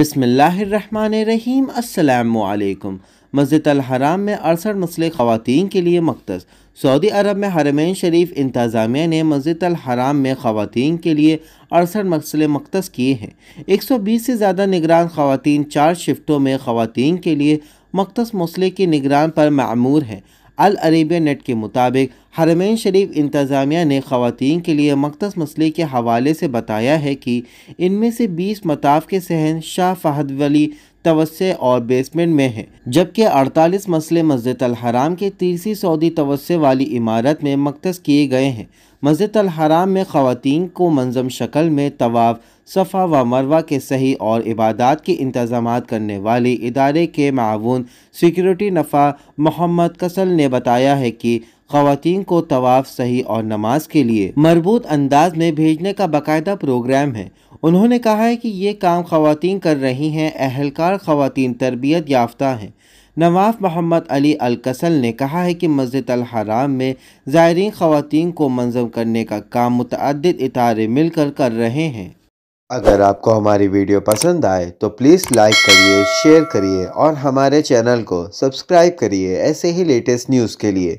बिसमीम अल्लाम मस्जिद हराम में अड़सठ मुस्लिम ख़वान के लिए मकतस सऊदी अरब में हरमैन शरीफ इंतज़ामिया ने मस्जिद हराम में ख़वान के लिए अड़सठ मसले मकतस किए हैं एक सौ बीस से ज़्यादा निगरान ख़वान चार शिफ्टों में ख़वान के लिए मकतस मसले की निगरान पर मामूर हैं अल अरेबिया नेट के मुताबिक हरमैन शरीफ इंतज़ामिया ने खातन के लिए मकदस मसले के हवाले से बताया है कि इनमें से 20 मताफ के सहन शाह फहद वली तवस्से और बेसमेंट में है जबकि 48 मसले मस्जिद हराम के तीसरी सऊदी तवस्से वाली इमारत में मकतस किए गए हैं मस्जिद हराम में खातन को मंजम शक्ल में तवाफ़ सफ़ा व मरवा के सही और इबादत के इंतजाम करने वाले इदारे के माउन सिक्योरिटी नफ़ा मोहम्मद कसल ने बताया है कि खातन को तवाफ़ सही और नमाज के लिए मरबूत अंदाज में भेजने का बाकायदा प्रोग्राम है उन्होंने कहा है कि ये काम खातन कर रही हैं अहलकार खातन तरबियत याफ्ता हैं नवाफ मोहम्मद अली अलकसल ने कहा है कि मस्जिद हराम में ज़ायरीन खातन को मंजम करने का काम मुतद इतारे मिलकर कर रहे हैं अगर आपको हमारी वीडियो पसंद आए तो प्लीज़ लाइक करिए शेयर करिए और हमारे चैनल को सब्सक्राइब करिए ऐसे ही लेटेस्ट न्यूज़ के लिए